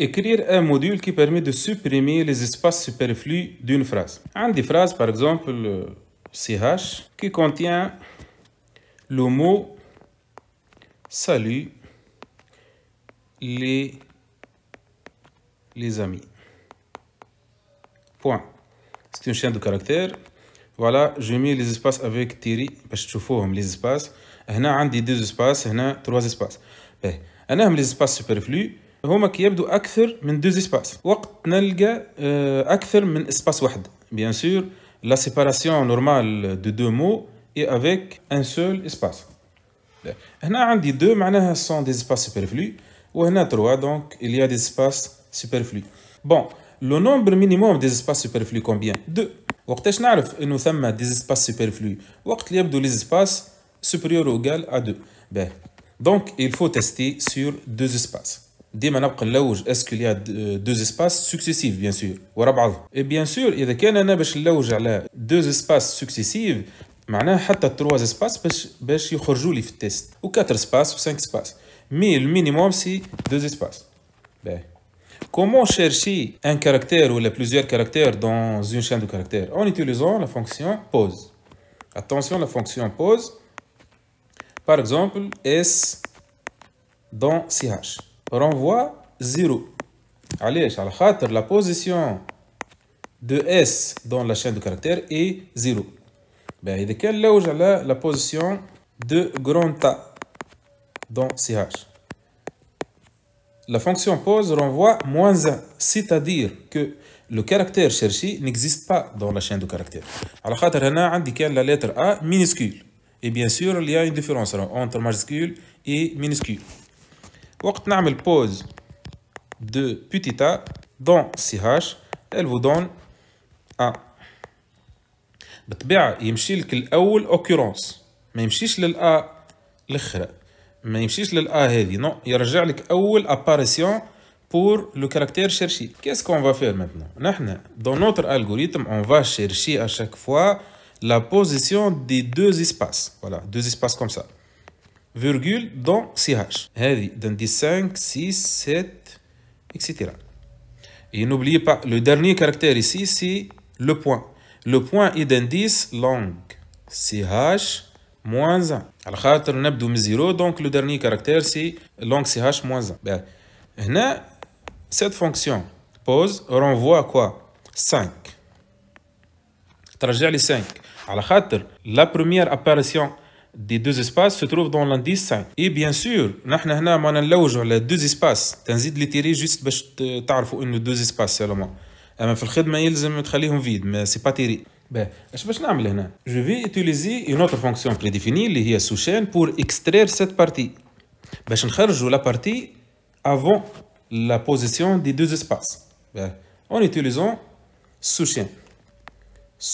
Écrire un module qui permet de supprimer les espaces superflus d'une phrase. Un des phrases, par exemple, CH, qui contient le mot salut les, les amis. Point. C'est une chaîne de caractères. Voilà, je mets les espaces avec Thierry, parce que tu les espaces. un a deux espaces, a trois espaces. Eh, a les espaces superflus. Il y a plus de deux espaces. Maintenant, nous a plus d'un espace. Bien sûr, la séparation normale de deux mots est avec un seul espace. Ici, nous avons deux, ce qui signifie que ce sont espaces superflus. Et ici, nous avons trois, ce qui signifie y a des espaces superflus. Bon, Le nombre minimum d'espaces superflus, combien Deux. Maintenant, nous savons qu'il y a des espaces superflus. Maintenant, nous avons les espaces supérieurs ou égaux à deux. Ben، donc, il faut tester sur deux espaces. ديما نبقى نلوج ce qu'il دو اسباس deux بيان euh, سور bien sûr, اي بيان سور اذا كان انا باش نلوج على دو اسباس y معناها حتى تروا اسباس باش باش يخرجوا لي في التيست و quatre اسباس و 5 espaces. مي المينيموم سي دو اسباس باهي Comment chercher un caractère ou les plusieurs caractères dans une chaîne de caractères En utilisant la fonction pause. Attention, la fonction pause. Par exemple, S dans CH renvoie 0. Allez, la position de S dans la chaîne de caractères est 0. Ben, où la position de grand A dans CH. La fonction pose renvoie moins 1, c'est-à-dire que le caractère cherché n'existe pas dans la chaîne de caractères. Alors, la lettre A minuscule. Et bien sûr, il y a une différence entre majuscule et minuscule. وقت la pause de petit a dans CH elle vous donne A il y a une occurrence Il يمشيش a الأخرى a, Il a apparition pour le caractère cherché. Qu'est-ce qu'on va faire maintenant Dans notre algorithme, on va chercher à chaque fois la position des deux espaces. Voilà, deux espaces comme ça virgule dans CH. هذه 10 5, 6, 7, etc. Et n'oubliez pas, le dernier caractère ici, c'est le point. Le point est d'indice langue. CH moins 1. Alors, خاطر a من 0, donc le dernier caractère, c'est langue CH moins 1. Ben, cette fonction pose renvoie à quoi 5. trajet les 5. alors la première apparition des deux espaces se trouve dans l'indice 5 et bien sûr nous avons là les deux espaces juste لي تيري جست باش تعرفوا انه deux espaces le les laisser vides, mais ce n'est pas ما Qu'est-ce que je vais faire ici Je vais utiliser une autre fonction prédéfinie qui est sous chaîne pour extraire cette partie vais sortir la partie avant la position des deux espaces ben, en utilisant sous chaîne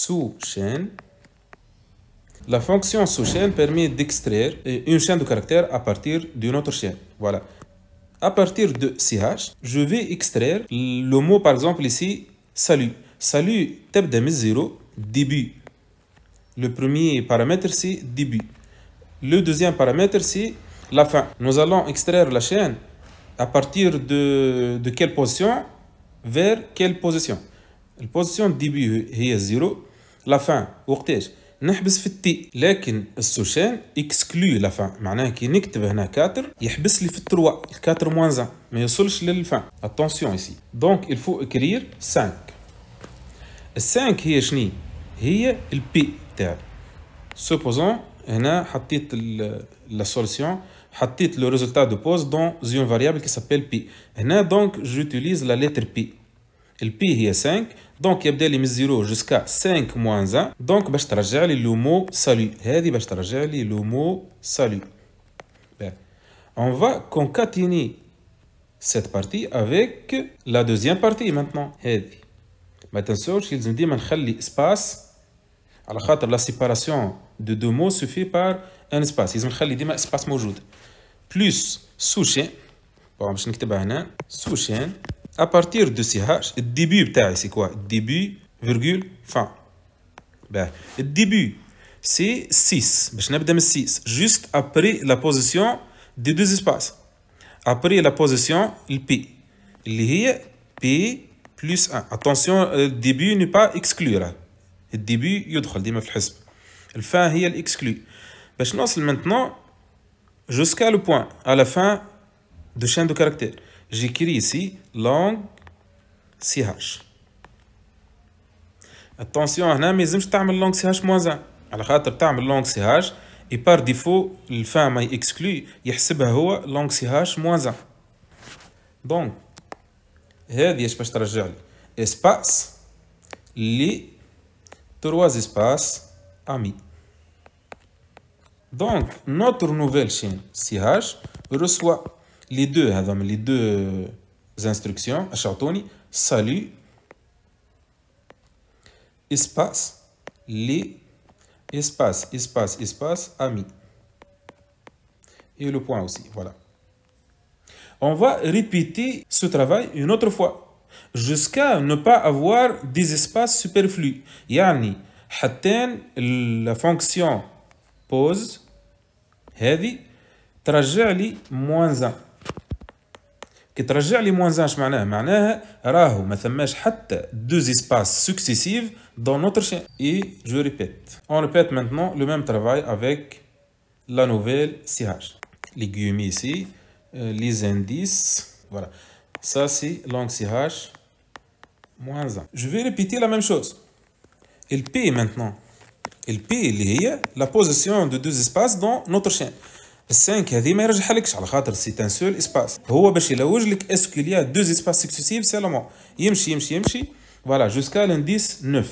sous chaîne la fonction sous-chaîne permet d'extraire une chaîne de caractères à partir d'une autre chaîne. Voilà. À partir de CH, je vais extraire le mot, par exemple, ici, salut. Salut, de 0, début. Le premier paramètre, c'est début. Le deuxième paramètre, c'est la fin. Nous allons extraire la chaîne à partir de, quelle position vers quelle position. La position début est 0, la fin, ortège نحبس في التي لكن السوشان اكسكلو فان معناه كي نكتب هنا كاتر يحبس لي في التروا الكاتر موانزا ما يوصلش للفان اتونسيون ici دونك الفو اكرير 5 ال5 هي شني هي البي تاعي سوبوزون هنا حطيت لا سوليسيون حطيت لو ريزولتا دو بوز دون زون فاريابل كي سابيل بي هنا دونك جوتيليز لا لتر بي Le pi est 5 donc y a des limites 0 jusqu'à 5 moins 1 Donc, باش ترجع لي لو مو سالو Je باش ترجع لي لو On va concatiner cette partie avec la deuxième partie maintenant. Maintenant, ما تنسوش que ديما نخلي espace على la séparation de deux mots suffit par un espace لازم نخلي ديما espace موجود plus sous je باش نكتبها هنا sous chaîne à partir de CH, le début, c'est quoi Début, virgule, fin. Le ben, début, c'est 6. Ben, je Juste après la position des deux espaces. Après la position, le P. a P plus 1. Attention, le euh, début n'est pas exclu. Le début, il rentre dans le fin, il est exclu. Ben, je maintenant jusqu'à le point, à la fin de chaîne de caractères. J'écris ici langue CH. Attention, هنا ما يلزمش la langue CH moins 1 على خاطر la langue CH et par défaut le الفا ما يكسكلو يحسبها هو long CH moins 1 Donc, هذه اش باش ترجع لي espace les trois espaces amis. Donc, notre nouvelle chaîne CH reçoit les deux les deux instructions salut espace les espace espace espace Ami. et le point aussi voilà on va répéter ce travail une autre fois jusqu'à ne pas avoir des espaces superflus Yani. la fonction pause heavy Trajet لي moins 1 que tu regagnes moins 1, ce que ça veut dire Ça veut dire que ça ne correspond pas deux espaces successifs dans notre chaîne. Et je répète, on répète maintenant le même travail avec la nouvelle séarche. Les guillemets ici, euh, les indices, voilà. Ça, c'est longue séarche moins 1. Je vais répéter la même chose. Et le P maintenant, le P est lié la position de deux espaces dans notre chaîne. 5 c'est un seul espace. Est-ce qu'il y a deux espaces successifs seulement Voilà, jusqu'à l'indice 9.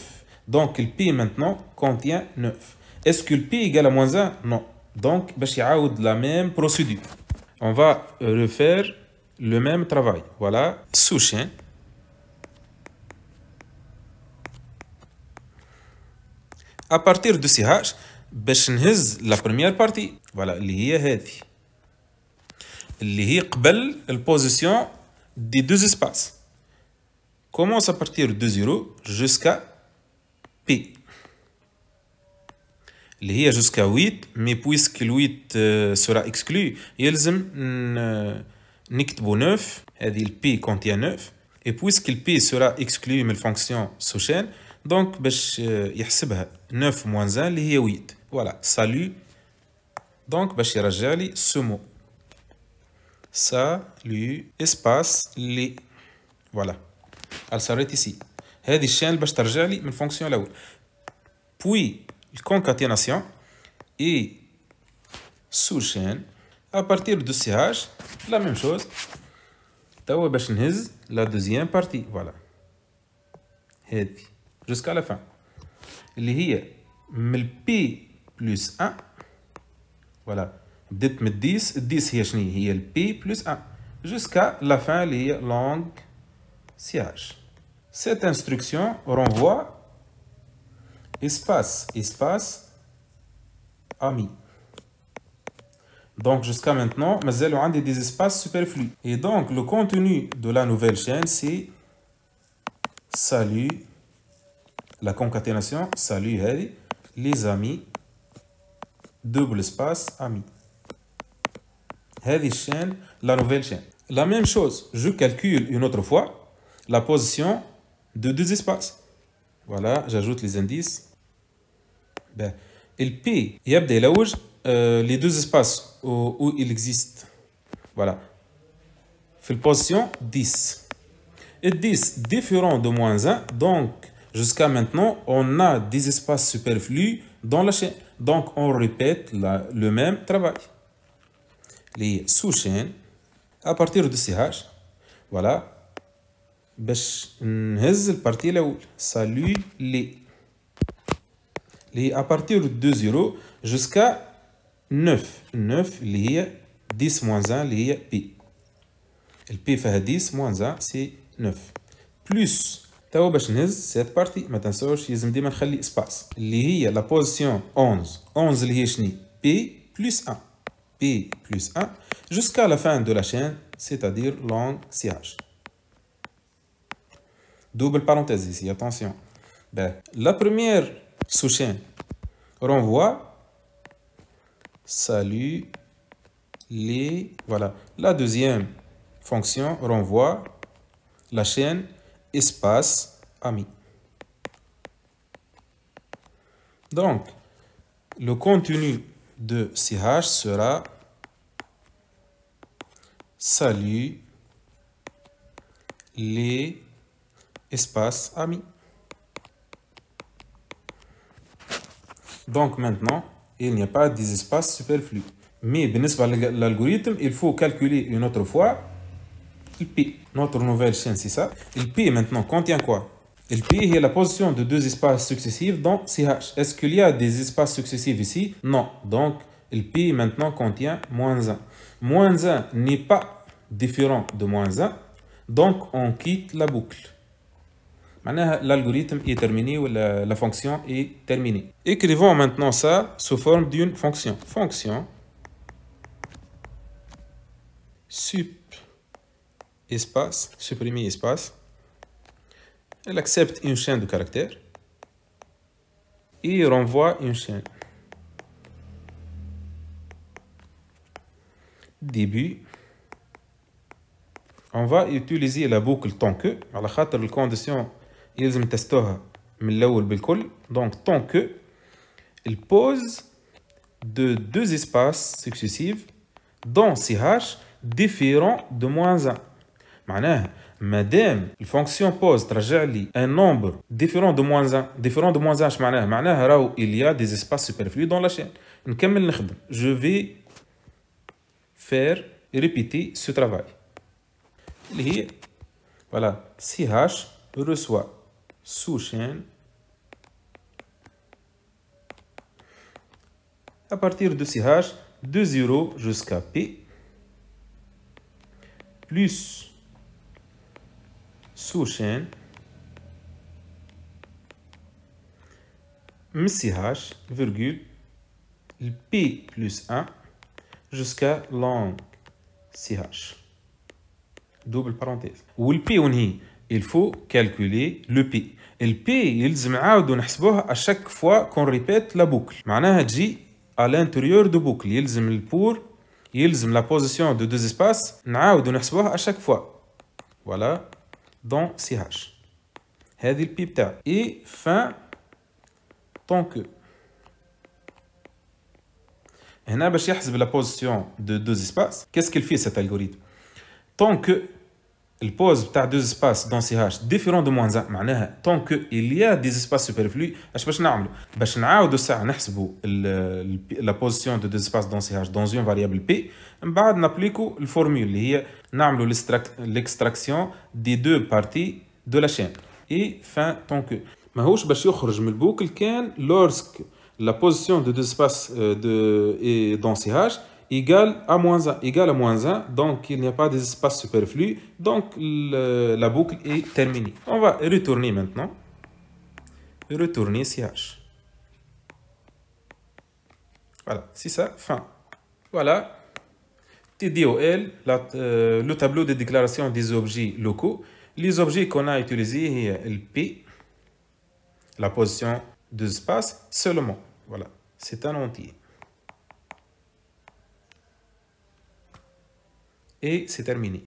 Donc le pi maintenant contient 9. Est-ce que le pi égale à moins 1 Non. Donc, il y a la même procédure. On va refaire le même travail. Voilà, sous-chain. Hein. A partir de CH, la première partie. فوالا اللي هي هذه اللي هي قبل البوزيسيون دي دو اسباس كومونس ا بارتير دو زيرو جوسكا بي اللي هي جوسكا 8 مي بويسك ال 8 سورا اكسكلو يلزم نكتبو 9 هذه البي كونتيا 9 اي بويسك البي سورا اكسكلو من الفونكسيون سوشين دونك باش euh, يحسبها 9 موان 1 اللي هي 8 فوالا سالو Donc, je vais retourner ce mot. Ça, lui, espace, les. Voilà. elle s'arrête ici. Elle est je vais la retourner en fonction de la voie. Puis, la concaténation et sous chaîne, à partir du CH la même chose. Maintenant, je vais faire la deuxième partie. Voilà. celle Jusqu'à la fin. Ce qui est le P plus 1 voilà. Dit moi 10 10 هي شنو هي البي plus 1 jusqu'à la fin اللي هي long Cette instruction renvoie espace, espace, ami. Donc jusqu'à maintenant, elle ont des espaces superflus. Et donc le contenu de la nouvelle chaîne, c'est salut, la concaténation, salut, les amis, double espace ami. Heavy chain, la nouvelle chaîne. La même chose, je calcule une autre fois la position de deux espaces. Voilà, j'ajoute les indices. Ben, P, il y a les deux espaces où, il existe. Voilà. Fait position 10. Et 10 différent de moins 1. Donc, jusqu'à maintenant, on a des espaces superflus dans la chaîne. Donc, on répète le même travail. Les sous-chaînes, à partir de CH, voilà. Salut les. Les à partir de 0 jusqu'à 9. 9 les 10 moins 1 les pi. Le pi fait 10 moins 1 c'est 9. Plus توا باش نهز سيت بارتي ما تنساوش لازم ديما نخلي سباس اللي هي la 11 11 اللي هي plus P plus 1 p plus 1 jusqu'à la fin de la chaîne c'est-à-dire long CH double parenthèse ici attention ben, la première sous-chaîne renvoie salut les voilà la deuxième fonction renvoie la chaîne espace ami. Donc, le contenu de CH sera salut les espaces amis. Donc maintenant, il n'y a pas des espaces superflus. Mais l'algorithme, il faut calculer une autre fois il P. Notre nouvelle chaîne, c'est ça. Il P maintenant contient quoi Il P est la position de deux espaces successifs dans CH. Est-ce qu'il y a des espaces successifs ici Non. Donc, il P maintenant contient moins 1. Moins 1 n'est pas différent de moins 1. Donc, on quitte la boucle. L'algorithme est terminé ou la, fonction est terminée. Écrivons maintenant ça sous forme d'une fonction. Fonction Super espace, supprimer espace. Elle accepte une chaîne de caractère. et renvoie une chaîne. Début. On va utiliser la boucle tant que à خاطر il donc tant que elle pose de deux espaces successifs dans CH différents de moins 1 madame la fonction pose un nombre différent de moins 1, différent de moins 1, mais maintenant, il y a des espaces superflus dans la chaîne. Je vais faire et répéter ce travail. Voilà, 6H reçoit sous chaîne à partir de 6H, de 0 jusqu'à P, plus sous-chaîne MCH, virgule, P plus 1 jusqu'à long CH. Double parenthèse. Ou le P, on y, il faut calculer le P. le P, il faut calculer à chaque fois qu'on répète la boucle. معناها تجي à l'intérieur de boucle. il pour il faut la position de deux espaces le calculer à chaque fois. Voilà dans CH. Et fin, tant que. Et là, je la position de deux espaces. Qu'est-ce qu'il fait cet algorithme Tant que le pose deux espaces dans CH différent de moins 1 معناها tant que il y a des espaces superflus اش باش نعملو باش نعاودو ساعه نحسبو la position de deux espaces dans CH dans une variable p من بعد applique la اللي هي نعملو l'extraction des deux parties de la chaîne et fin tant que ماهوش باش يخرج من البوكل كان lorsque la position de deux espaces euh, de est dans CH Égal à moins 1, égale à moins 1, donc il n'y a pas d'espace superflu, donc la boucle est terminée. On va retourner maintenant, retourner CH. Voilà, c'est ça, fin. Voilà, TDOL, euh, le tableau de déclaration des objets locaux. Les objets qu'on a utilisés, le P, la position de espace seulement. Voilà, c'est un entier. et c'est terminé.